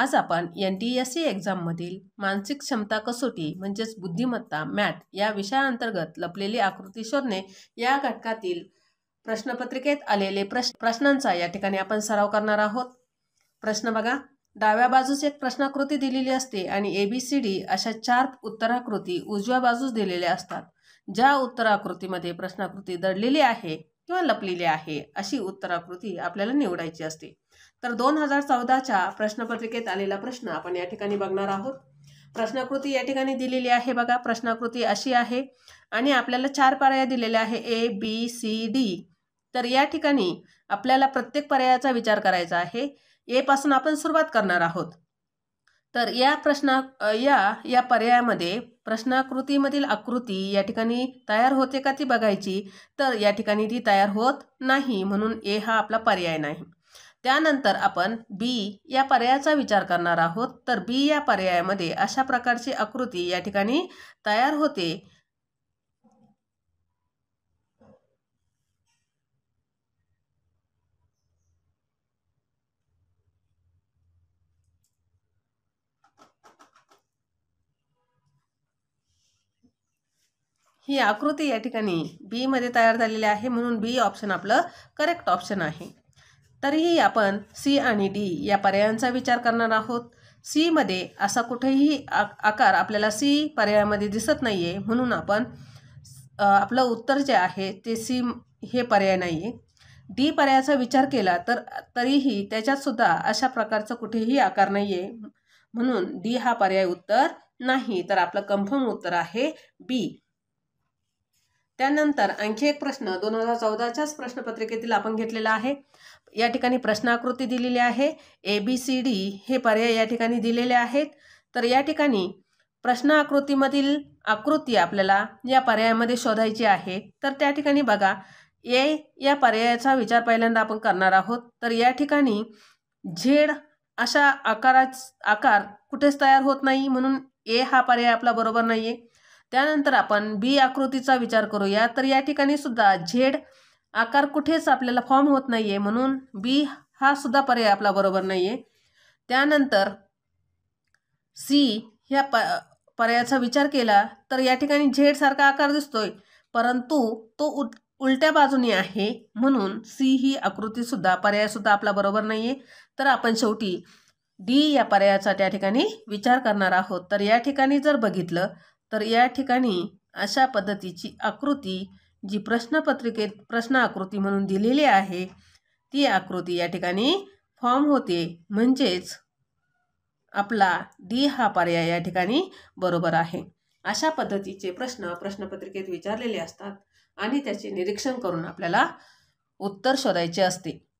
आज आपण N T S C एक्झाममधील मानसिक क्षमता कसोटी म्हणजेच बुद्धिमत्ता मॅट या विषयाअंतर्गत लपलेली आकृती शोधणे या घटकातील प्रश्नपत्रिकेत आलेले प्रश्न प्रश्नांचा या ठिकाणी आपण सराव करणार आहोत प्रश्न बघा डाव्या बाजूस एक प्रश्नाकृती दिलेली असते आणि ए बी सी डी अशा चार उत्तराकृती उजव्या बाजूस दिलेल्या असतात ज्या उत्तराकृतीमध्ये प्रश्नाकृती दडलेली आहे किंवा लपलेली आहे अशी उत्तराकृती आपल्याला निवडायची असते तर दोन हजार चौदाच्या प्रश्नपत्रिकेत आलेला प्रश्न आपण या ठिकाणी बघणार आहोत प्रश्नाकृती या ठिकाणी दिलेली आहे बघा प्रश्नाकृती अशी आहे आणि आपल्याला चार पर्याय दिलेले आहे ए बी सी डी तर या ठिकाणी आपल्याला प्रत्येक पर्यायाचा विचार करायचा आहे पासून आपण सुरुवात करणार आहोत तर या प्रश्ना या या पर्यायामध्ये प्रश्नाकृतीमधील आकृती या ठिकाणी तयार होते का ती बघायची तर या ठिकाणी ती तयार होत नाही म्हणून ए हा आपला पर्याय नाही त्यानंतर आपण बी या पर्यायाचा विचार करणार आहोत तर बी या पर्यायामध्ये अशा प्रकारची आकृती या ठिकाणी तयार होते ही आकृती या ठिकाणी बीमध्ये तयार झालेली आहे म्हणून बी ऑप्शन आपलं करेक्ट ऑप्शन आहे तरीही आपण सी आणि डी या पर्यायांचा विचार करणार आहोत सीमध्ये असा कुठेही आ आकार आपल्याला सी पर्यायामध्ये दिसत नाही आहे म्हणून आपण आपलं उत्तर जे आहे ते सी हे पर्याय नाही आहे डी पर्यायाचा विचार केला तर तरीही त्याच्यातसुद्धा अशा प्रकारचं कुठेही आकार नाही आहे म्हणून डी हा पर्याय उत्तर नाही तर आपलं कन्फर्म उत्तर आहे बी त्यानंतर आणखी एक प्रश्न दोन हजार चौदाच्याच प्रश्नपत्रिकेतील आपण घेतलेला आहे या ठिकाणी प्रश्नाकृती दिलेली आहे ए बी सी डी हे पर्याय या ठिकाणी दिलेले आहेत तर या ठिकाणी प्रश्न आकृतीमधील आकृती आपल्याला या पर्यायामध्ये शोधायची आहे तर त्या ठिकाणी बघा ए या पर्यायाचा विचार पहिल्यांदा आपण करणार आहोत तर या ठिकाणी झेड अशा आकाराच आकार कुठेच तयार होत नाही म्हणून ए हा पर्याय आपला बरोबर नाही आहे त्यानंतर आपण बी आकृतीचा विचार करूया तर या ठिकाणी सुद्धा झेड आकार कुठेच आपल्याला फॉर्म होत नाही आहे म्हणून बी हा सुद्धा पर्याय आपला बरोबर नाही आहे त्यानंतर सी ह्या प पर्यायाचा विचार केला तर या ठिकाणी झेड सारखा आकार दिसतोय परंतु तो उ उलट्या बाजूने आहे म्हणून सी ही आकृतीसुद्धा पर्यायसुद्धा आपला बरोबर नाही आहे तर आपण शेवटी डी या पर्यायाचा त्या ठिकाणी विचार करणार आहोत तर या ठिकाणी जर बघितलं तर या ठिकाणी अशा पद्धतीची आकृती जी प्रश्नपत्रिकेत प्रश्न आकृती म्हणून दिलेली आहे ती आकृती या ठिकाणी फॉर्म होते म्हणजेच आपला डी हा पर्याय या ठिकाणी बरोबर आहे अशा पद्धतीचे प्रश्न प्रश्नपत्रिकेत विचारलेले असतात आणि त्याचे निरीक्षण करून आपल्याला उत्तर शोधायचे असते